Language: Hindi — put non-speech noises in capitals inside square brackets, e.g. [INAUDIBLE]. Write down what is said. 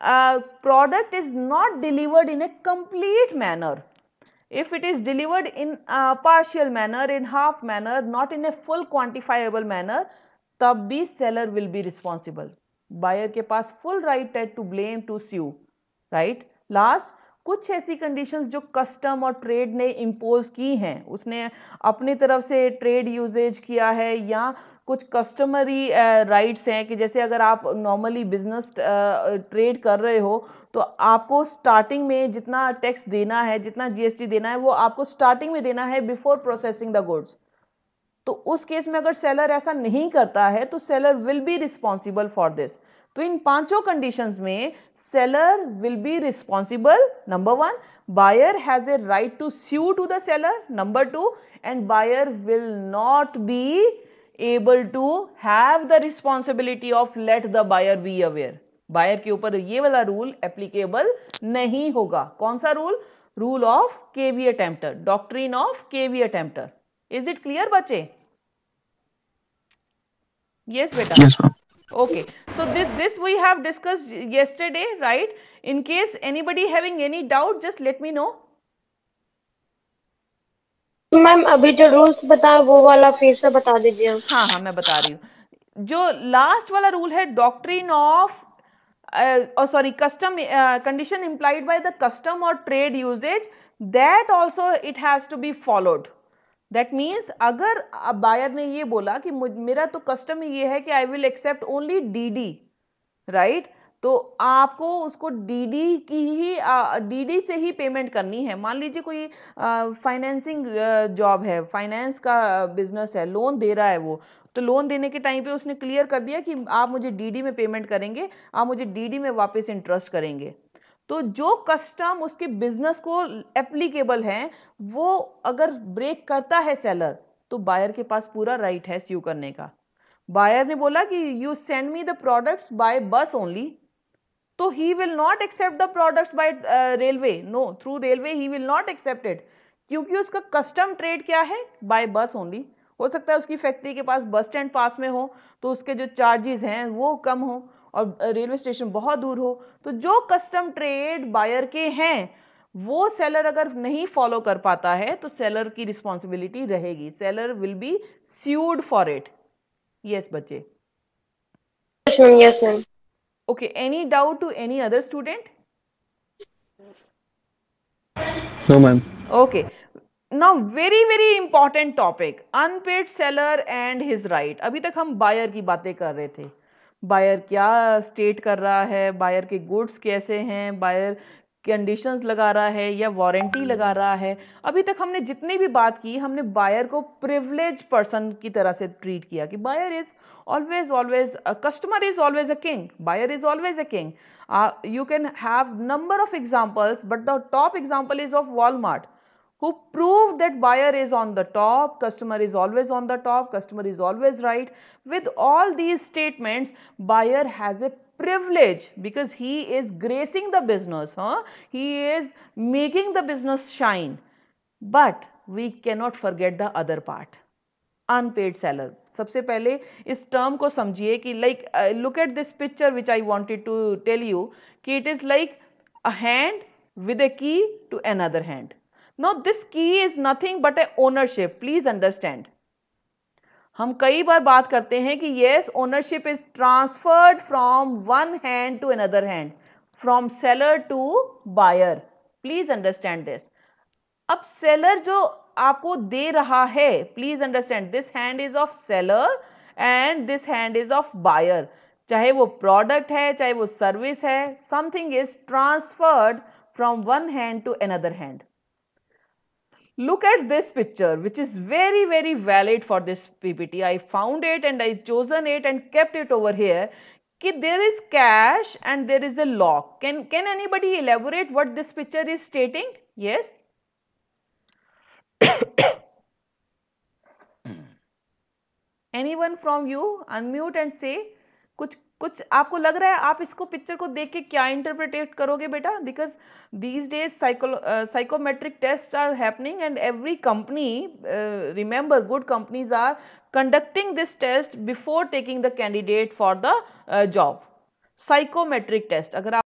uh, product is not delivered in a complete manner if it is delivered in a partial manner in half manner not in a full quantifiable manner तब भी seller will be responsible buyer के पास फुल राइट है to blame to sue right last कुछ ऐसी कंडीशंस जो कस्टम और ट्रेड ने इम्पोज की हैं उसने अपनी तरफ से ट्रेड यूजेज किया है या कुछ कस्टमरी राइट्स हैं कि जैसे अगर आप नॉर्मली बिजनेस ट्रेड कर रहे हो तो आपको स्टार्टिंग में जितना टैक्स देना है जितना जीएसटी देना है वो आपको स्टार्टिंग में देना है बिफोर प्रोसेसिंग द गुड्स तो उस केस में अगर सेलर ऐसा नहीं करता है तो seller will be responsible for this तो इन पांचों कंडीशंस में seller will be responsible number one buyer has a right to sue to the seller number two and buyer will not be able to have the responsibility of let the buyer be aware Buyer के ऊपर ये वाला rule applicable नहीं होगा कौन सा rule? Rule of caveat Attempter. Doctrine of caveat Attempter. Is it clear बच्चे yes beta yes ma'am okay so this this we have discussed yesterday right in case anybody having any doubt just let me know ma'am अभी जो रूल्स बताए वो वाला फिर से बता दीजिए हाँ हाँ मैं बता रही हूँ जो लास्ट वाला रूल है डॉक्ट्रिन ऑफ और sorry custom condition implied by the custom और trade usage that also it has to be followed that means अगर बायर ने ये बोला कि मेरा तो कस्टम ये है कि I will accept only D D right तो आपको उसको डीडी की ही डीडी से ही पेमेंट करनी है मान लीजिए कोई फाइनेंसिंग जॉब है फाइनेंस का बिजनेस है लोन दे रहा है वो तो लोन देने के टाइम पे उसने क्लियर कर दिया कि आप मुझे डीडी में पेमेंट करेंगे आप मुझे डीडी में वापस इंटरेस्ट करेंगे तो जो कस्टम उसके बिजनेस को एप्लीकेबल हैं वो अगर ब्रेक करता है सेलर तो बायर के पास पूरा राइट है स्यू करने का बायर ने बोला कि you send me the products by bus only तो he will not accept the products by railway no through railway he will not accepted क्योंकि उसका कस्टम ट्रेड क्या है बाय बस ओनली हो सकता है उसकी फैक्ट्री के पास बस स्टैंड पास में हो तो उसके जो चार्जेस हैं वो कम हो और रेलवे uh, स्टेशन बहुत दूर हो तो जो कस्टम ट्रेड बायर के हैं वो सेलर अगर नहीं फॉलो कर पाता है तो सेलर की रिस्पॉन्सिबिलिटी रहेगी seller will be sued for it yes बच्चे yes ma'am okay any doubt to any other student no ma'am okay now very very important topic unpaid seller and his right अभी तक हम buyer की बातें कर रहे थे बायर क्या स्टेट कर रहा है बायर के गुड्स कैसे हैं बायर कंडीशंस लगा रहा है या वारंटी हम्म। लगा रहा है अभी तक हमने जितनी भी बात की हमने बायर को प्रिवलेज पर्सन की तरह से ट्रीट किया कि buyer is always always customer is always a king buyer is always a king you can have number of examples but the top example is of Walmart who prove that buyer is on the top customer is always on the top customer is always right with all these statements buyer has a privilege because he is gracing the business, huh? he is making the business shine. But we cannot forget the other part. unpaid seller सबसे पहले इस टर्म को समझिए कि like look at this picture which I wanted to tell you कि it is like a hand with a key to another hand. Now this key is nothing but a ownership, please understand. हम कई बार बात करते हैं कि yes ownership is transferred from one hand to another hand from seller to buyer please understand this अब सेलर जो आपको दे रहा है please understand this hand is of seller and this hand is of buyer चाहे वो प्रोडक्ट है चाहे वो सर्विस है something is transferred from one hand to another hand Look at this picture which is very very valid for this PPT. I found it and I chosen it and kept it over here. Ki there is cash and there is a lock. Can, can anybody elaborate what this picture is stating? Yes? [COUGHS] Anyone from you unmute and say, kuch कुछ आपको लग रहा है आप इसको पिक्चर को देख के क्या इंटरप्रिटेट करोगे बेटा because these days psychometric test are happening and every company remember good companies are conducting this test before taking the candidate for the job psychometric test अगर आप